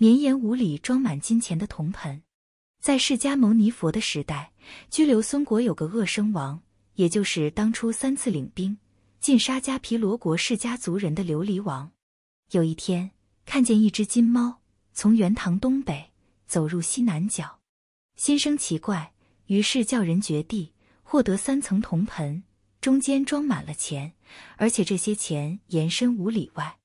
绵延五里装满金钱的铜盆，在释迦牟尼佛的时代，居留孙国有个恶生王，也就是当初三次领兵进沙迦毗罗国世家族人的琉璃王。有一天，看见一只金猫从元唐东北走入西南角，心生奇怪，于是叫人掘地，获得三层铜盆，中间装满了钱，而且这些钱延伸五里外。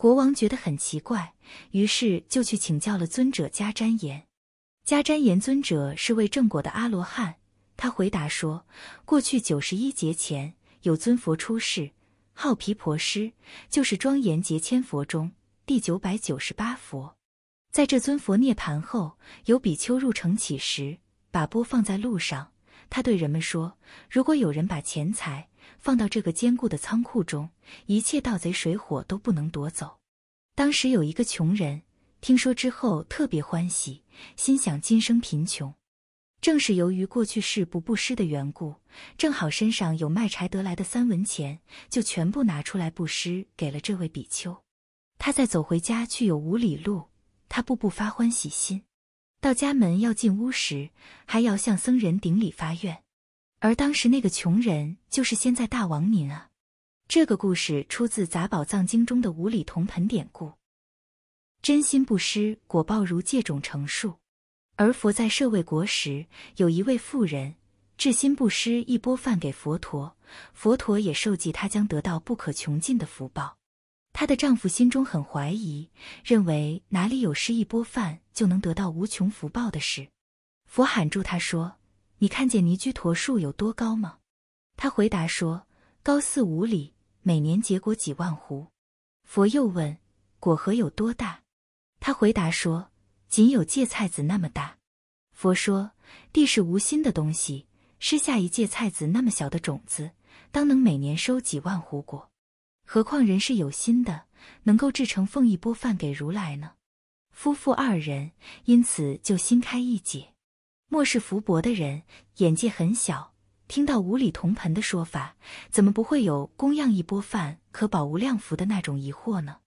国王觉得很奇怪，于是就去请教了尊者迦旃延。迦旃延尊者是位正果的阿罗汉。他回答说，过去九十一劫前有尊佛出世，号毗婆师，就是庄严劫千佛中第九百九十八佛。在这尊佛涅盘后，有比丘入城乞食，把钵放在路上。他对人们说：“如果有人把钱财放到这个坚固的仓库中，一切盗贼水火都不能夺走。”当时有一个穷人听说之后特别欢喜，心想今生贫穷，正是由于过去是不布施的缘故。正好身上有卖柴得来的三文钱，就全部拿出来布施给了这位比丘。他在走回家去有五里路，他步步发欢喜心。到家门要进屋时，还要向僧人顶礼发愿。而当时那个穷人就是现在大王您啊。这个故事出自《杂宝藏经》中的五里铜盆典故。真心布施，果报如借种成树。而佛在舍卫国时，有一位妇人，至心布施一钵饭给佛陀，佛陀也受记他将得到不可穷尽的福报。她的丈夫心中很怀疑，认为哪里有施一波饭就能得到无穷福报的事。佛喊住他说：“你看见尼居陀树有多高吗？”他回答说：“高四五里，每年结果几万斛。”佛又问：“果核有多大？”他回答说：“仅有芥菜籽那么大。”佛说：“地是无心的东西，施下一芥菜籽那么小的种子，当能每年收几万斛果。”何况人是有心的，能够制成奉一钵饭给如来呢？夫妇二人因此就心开意解。末世福薄的人眼界很小，听到五里铜盆的说法，怎么不会有供样一钵饭可保无量福的那种疑惑呢？